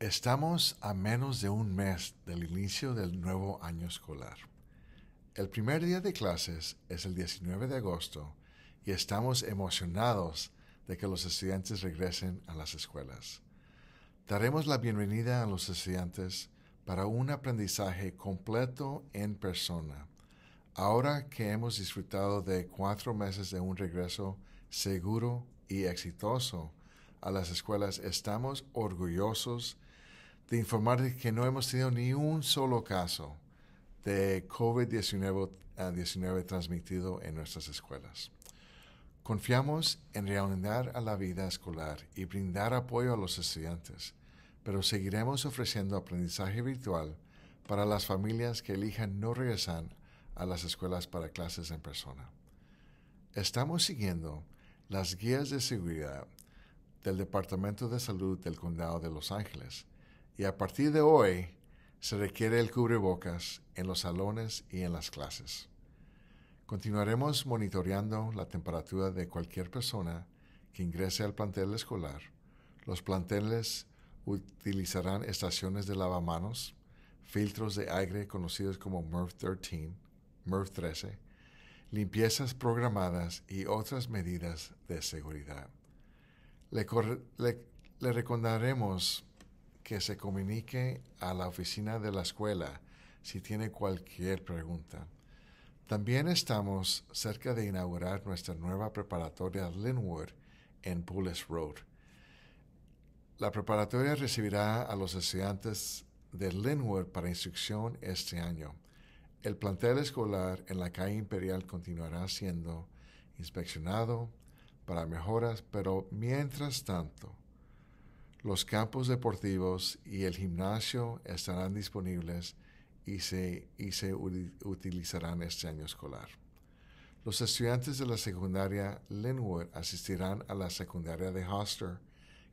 Estamos a menos de un mes del inicio del nuevo año escolar. El primer día de clases es el 19 de agosto y estamos emocionados de que los estudiantes regresen a las escuelas. Daremos la bienvenida a los estudiantes para un aprendizaje completo en persona. Ahora que hemos disfrutado de cuatro meses de un regreso seguro y exitoso a las escuelas, estamos orgullosos de informarles que no hemos tenido ni un solo caso de COVID-19 ah, transmitido en nuestras escuelas. Confiamos en reanudar a la vida escolar y brindar apoyo a los estudiantes, pero seguiremos ofreciendo aprendizaje virtual para las familias que elijan no regresar a las escuelas para clases en persona. Estamos siguiendo las guías de seguridad del Departamento de Salud del Condado de Los Ángeles, y a partir de hoy se requiere el cubrebocas en los salones y en las clases. Continuaremos monitoreando la temperatura de cualquier persona que ingrese al plantel escolar. Los planteles utilizarán estaciones de lavamanos, filtros de aire conocidos como MERV 13, MERV 13, limpiezas programadas y otras medidas de seguridad. Le, recordaremos que se comunique a la oficina de la escuela si tiene cualquier pregunta. También estamos cerca de inaugurar nuestra nueva preparatoria Linwood en Bullis Road. La preparatoria recibirá a los estudiantes de Linwood para instrucción este año. El plantel escolar en la calle Imperial continuará siendo inspeccionado para mejoras, pero mientras tanto, los campos deportivos y el gimnasio estarán disponibles y se, se utilizarán este año escolar. Los estudiantes de la secundaria Linwood asistirán a la secundaria de Hoster,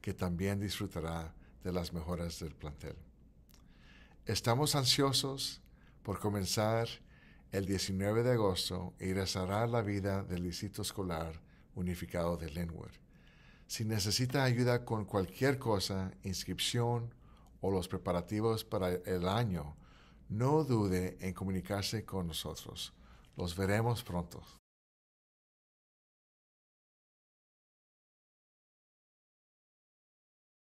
que también disfrutará de las mejoras del plantel. Estamos ansiosos por comenzar el 19 de agosto y regresará la vida del distrito escolar unificado de Linwood. Si necesita ayuda con cualquier cosa, inscripción o los preparativos para el año, no dude en comunicarse con nosotros. Los veremos pronto.